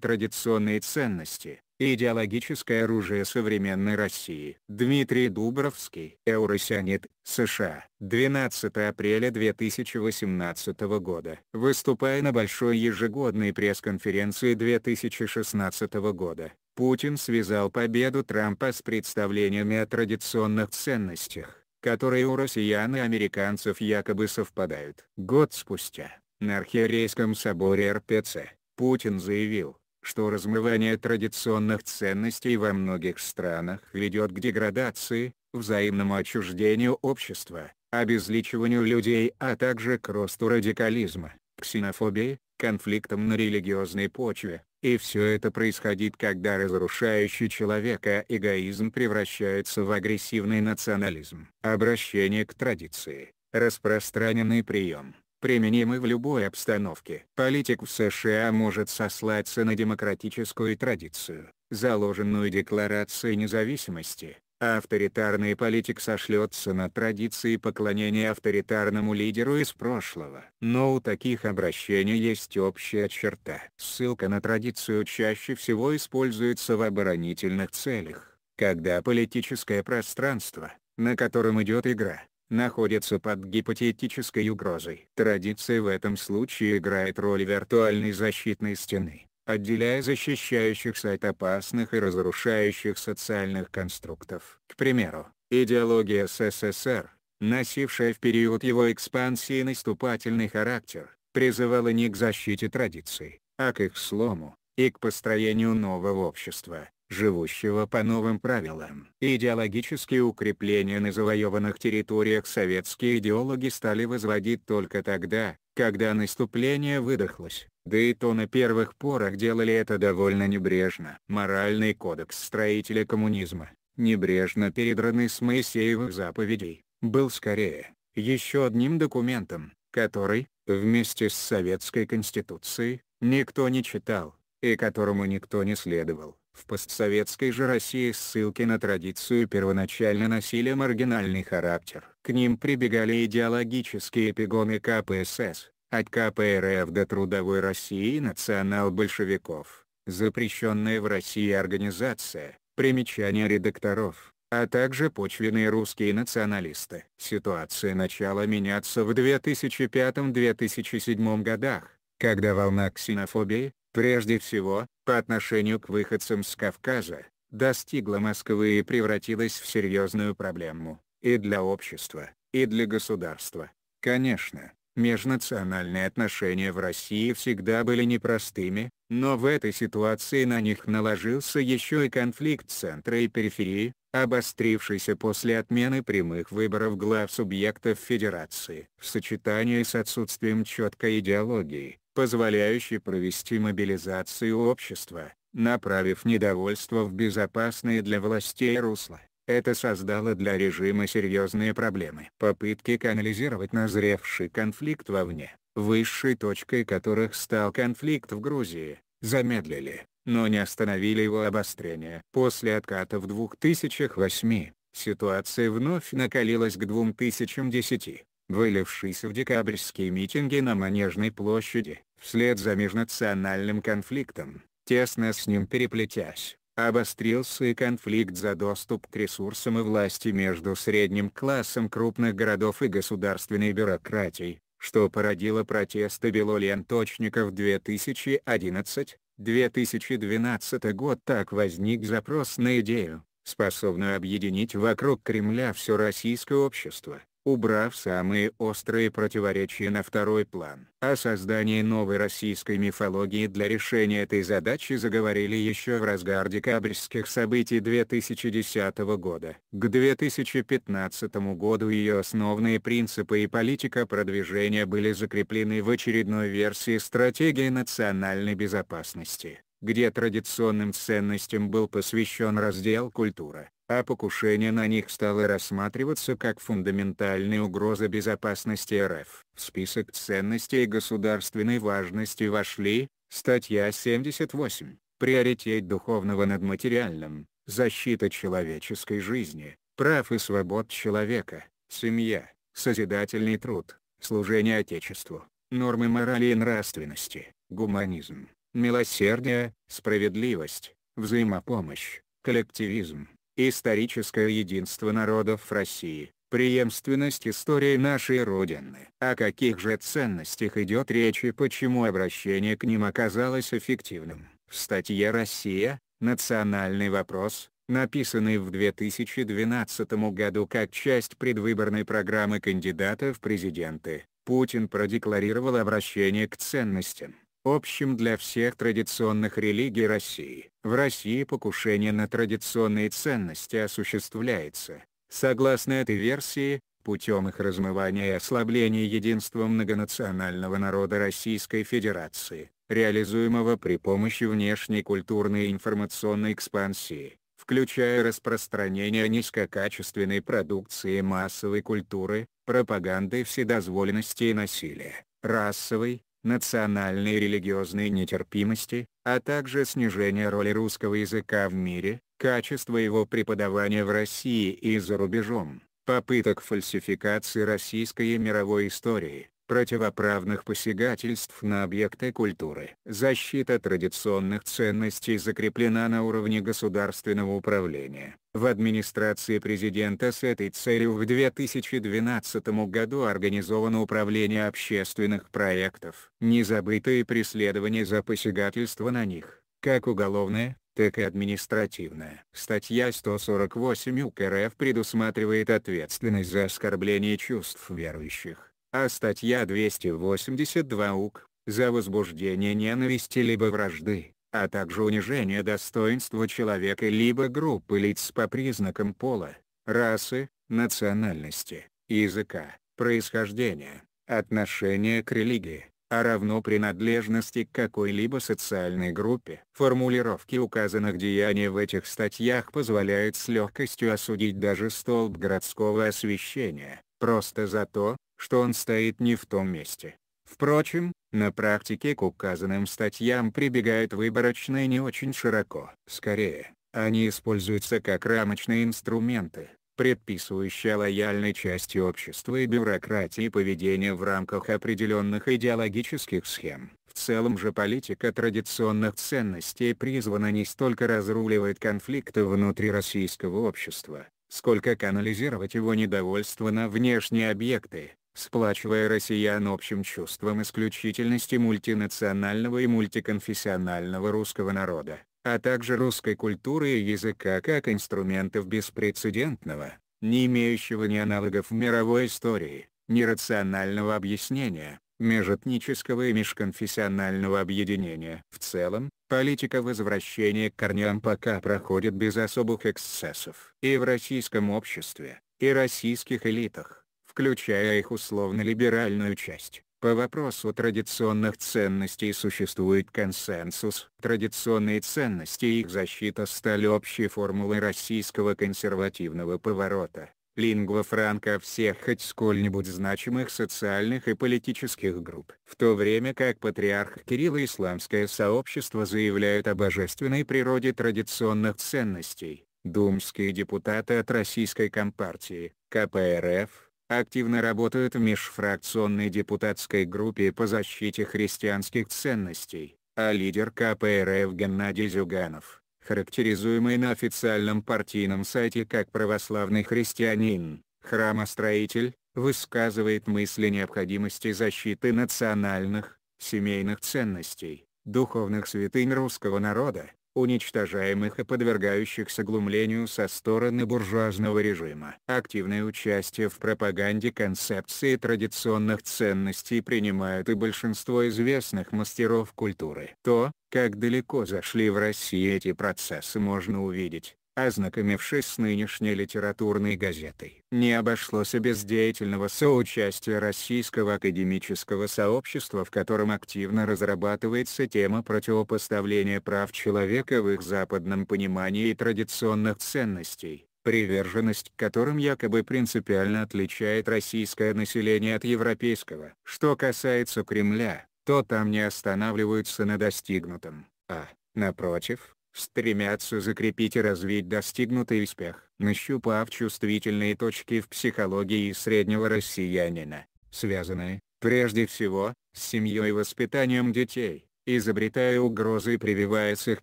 традиционные ценности, идеологическое оружие современной России. Дмитрий Дубровский, Eurosyanit, США, 12 апреля 2018 года. Выступая на большой ежегодной пресс-конференции 2016 года, Путин связал победу Трампа с представлениями о традиционных ценностях которые у россиян и американцев якобы совпадают. Год спустя, на Архиерейском соборе РПЦ, Путин заявил, что размывание традиционных ценностей во многих странах ведет к деградации, взаимному отчуждению общества, обезличиванию людей, а также к росту радикализма, ксенофобии, конфликтам на религиозной почве, и все это происходит когда разрушающий человека эгоизм превращается в агрессивный национализм. Обращение к традиции – распространенный прием, применимы в любой обстановке. Политик в США может сослаться на демократическую традицию, заложенную Декларацией независимости, авторитарный политик сошлется на традиции поклонения авторитарному лидеру из прошлого. Но у таких обращений есть общая черта. Ссылка на традицию чаще всего используется в оборонительных целях, когда политическое пространство, на котором идет игра, находятся под гипотетической угрозой. Традиция в этом случае играет роль виртуальной защитной стены, отделяя защищающихся от опасных и разрушающих социальных конструктов. К примеру, идеология СССР, носившая в период его экспансии наступательный характер, призывала не к защите традиций, а к их слому, и к построению нового общества, живущего по новым правилам. Идеологические укрепления на завоеванных территориях советские идеологи стали возводить только тогда, когда наступление выдохлось, да и то на первых порах делали это довольно небрежно. Моральный кодекс строителя коммунизма, небрежно передранный с Моисеевых заповедей, был скорее, еще одним документом, который, вместе с Советской Конституцией, никто не читал, и которому никто не следовал. В постсоветской же России ссылки на традицию первоначально носили маргинальный характер. К ним прибегали идеологические эпигоны КПСС, от КПРФ до Трудовой России и национал-большевиков, запрещенная в России организация, примечания редакторов, а также почвенные русские националисты. Ситуация начала меняться в 2005-2007 годах, когда волна ксенофобии, прежде всего, по отношению к выходцам с Кавказа, достигла Москвы и превратилась в серьезную проблему, и для общества, и для государства. Конечно, межнациональные отношения в России всегда были непростыми, но в этой ситуации на них наложился еще и конфликт центра и периферии, обострившийся после отмены прямых выборов глав субъектов Федерации. В сочетании с отсутствием четкой идеологии, позволяющий провести мобилизацию общества, направив недовольство в безопасные для властей русла. Это создало для режима серьезные проблемы. Попытки канализировать назревший конфликт вовне, высшей точкой которых стал конфликт в Грузии, замедлили, но не остановили его обострение. После отката в 2008 ситуация вновь накалилась к 2010, вылившись в декабрьские митинги на Манежной площади. Вслед за межнациональным конфликтом, тесно с ним переплетясь, обострился и конфликт за доступ к ресурсам и власти между средним классом крупных городов и государственной бюрократией, что породило протесты белоленточников 2011-2012 год так возник запрос на идею, способную объединить вокруг Кремля все российское общество убрав самые острые противоречия на второй план. О создании новой российской мифологии для решения этой задачи заговорили еще в разгар декабрьских событий 2010 года. К 2015 году ее основные принципы и политика продвижения были закреплены в очередной версии стратегии национальной безопасности где традиционным ценностям был посвящен раздел «Культура» а покушение на них стало рассматриваться как фундаментальная угроза безопасности РФ. В список ценностей государственной важности вошли, статья 78, приоритет духовного над материальным, защита человеческой жизни, прав и свобод человека, семья, созидательный труд, служение Отечеству, нормы морали и нравственности, гуманизм, милосердие, справедливость, взаимопомощь, коллективизм, историческое единство народов России, преемственность истории нашей Родины. О каких же ценностях идет речь и почему обращение к ним оказалось эффективным? В статье «Россия. Национальный вопрос», написанной в 2012 году как часть предвыборной программы кандидата в президенты, Путин продекларировал обращение к ценностям, общим для всех традиционных религий России. В России покушение на традиционные ценности осуществляется, согласно этой версии, путем их размывания и ослабления единства многонационального народа Российской Федерации, реализуемого при помощи внешней культурной и информационной экспансии, включая распространение низкокачественной продукции массовой культуры, пропаганды вседозволенности и насилия, расовой, национальной религиозной нетерпимости, а также снижение роли русского языка в мире, качество его преподавания в России и за рубежом, попыток фальсификации российской и мировой истории, противоправных посягательств на объекты культуры. Защита традиционных ценностей закреплена на уровне государственного управления. В администрации президента с этой целью в 2012 году организовано управление общественных проектов. Не забыты преследования за посягательство на них, как уголовное, так и административное. Статья 148 УК РФ предусматривает ответственность за оскорбление чувств верующих а статья 282 УК, за возбуждение ненависти либо вражды, а также унижение достоинства человека либо группы лиц по признакам пола, расы, национальности, языка, происхождения, отношения к религии, а равно принадлежности к какой-либо социальной группе. Формулировки указанных деяний в этих статьях позволяют с легкостью осудить даже столб городского освещения, просто за то, что он стоит не в том месте. Впрочем, на практике к указанным статьям прибегают выборочные и не очень широко. Скорее, они используются как рамочные инструменты, предписывающие лояльной части общества и бюрократии поведение в рамках определенных идеологических схем. В целом же политика традиционных ценностей призвана не столько разруливать конфликты внутри российского общества, сколько канализировать его недовольство на внешние объекты, сплачивая россиян общим чувством исключительности мультинационального и мультиконфессионального русского народа, а также русской культуры и языка как инструментов беспрецедентного, не имеющего ни аналогов в мировой истории, нерационального объяснения, межэтнического и межконфессионального объединения. В целом, Политика возвращения к корням пока проходит без особых эксцессов. И в российском обществе, и российских элитах, включая их условно-либеральную часть. По вопросу традиционных ценностей существует консенсус. Традиционные ценности и их защита стали общей формулой российского консервативного поворота лингва-франка всех хоть сколь-нибудь значимых социальных и политических групп. В то время как патриарх Кирилл и исламское сообщество заявляют о божественной природе традиционных ценностей, думские депутаты от Российской Компартии, КПРФ, активно работают в межфракционной депутатской группе по защите христианских ценностей, а лидер КПРФ Геннадий Зюганов, характеризуемый на официальном партийном сайте как православный христианин, храмостроитель, высказывает мысли необходимости защиты национальных, семейных ценностей, духовных святынь русского народа, уничтожаемых и подвергающихся глумлению со стороны буржуазного режима. Активное участие в пропаганде концепции традиционных ценностей принимают и большинство известных мастеров культуры. То, как далеко зашли в России эти процессы можно увидеть, ознакомившись с нынешней литературной газетой. Не обошлось и без деятельного соучастия Российского академического сообщества в котором активно разрабатывается тема противопоставления прав человека в их западном понимании и традиционных ценностей приверженность к которым якобы принципиально отличает российское население от европейского. Что касается Кремля, то там не останавливаются на достигнутом, а, напротив, стремятся закрепить и развить достигнутый успех. Нащупав чувствительные точки в психологии среднего россиянина, связанные, прежде всего, с семьей и воспитанием детей, изобретая угрозы и прививая с их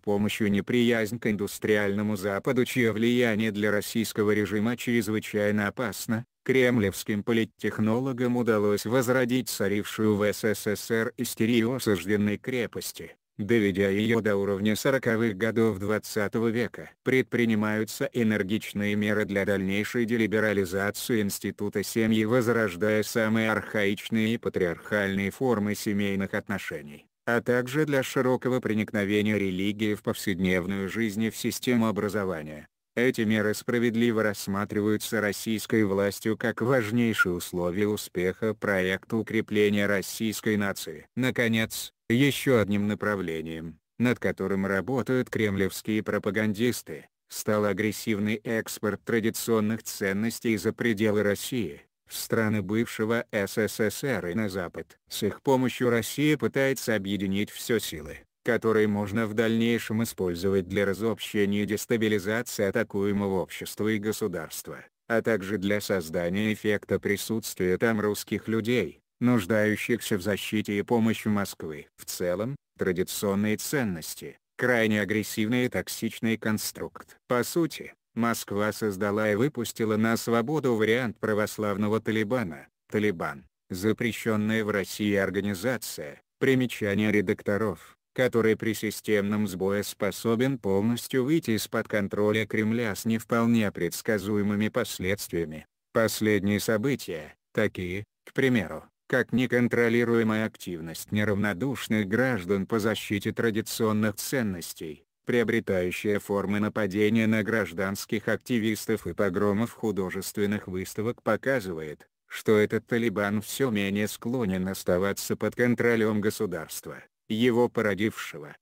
помощью неприязнь к индустриальному Западу чье влияние для российского режима чрезвычайно опасно, кремлевским политтехнологам удалось возродить царившую в СССР истерию осажденной крепости доведя ее до уровня 40-х годов 20 -го века. Предпринимаются энергичные меры для дальнейшей делиберализации института семьи возрождая самые архаичные и патриархальные формы семейных отношений а также для широкого проникновения религии в повседневную жизнь и в систему образования. Эти меры справедливо рассматриваются российской властью как важнейшие условия успеха проекта укрепления российской нации. Наконец, еще одним направлением, над которым работают кремлевские пропагандисты, стал агрессивный экспорт традиционных ценностей за пределы России, в страны бывшего СССР и на Запад. С их помощью Россия пытается объединить все силы которые можно в дальнейшем использовать для разобщения и дестабилизации атакуемого общества и государства, а также для создания эффекта присутствия там русских людей, нуждающихся в защите и помощи Москвы. В целом, традиционные ценности – крайне агрессивный и токсичный конструкт. По сути, Москва создала и выпустила на свободу вариант православного Талибана, Талибан, запрещенная в России организация, примечание редакторов который при системном сбое способен полностью выйти из-под контроля Кремля с не вполне предсказуемыми последствиями. Последние события, такие, к примеру, как неконтролируемая активность неравнодушных граждан по защите традиционных ценностей, приобретающая формы нападения на гражданских активистов и погромов художественных выставок показывает, что этот Талибан все менее склонен оставаться под контролем государства его породившего.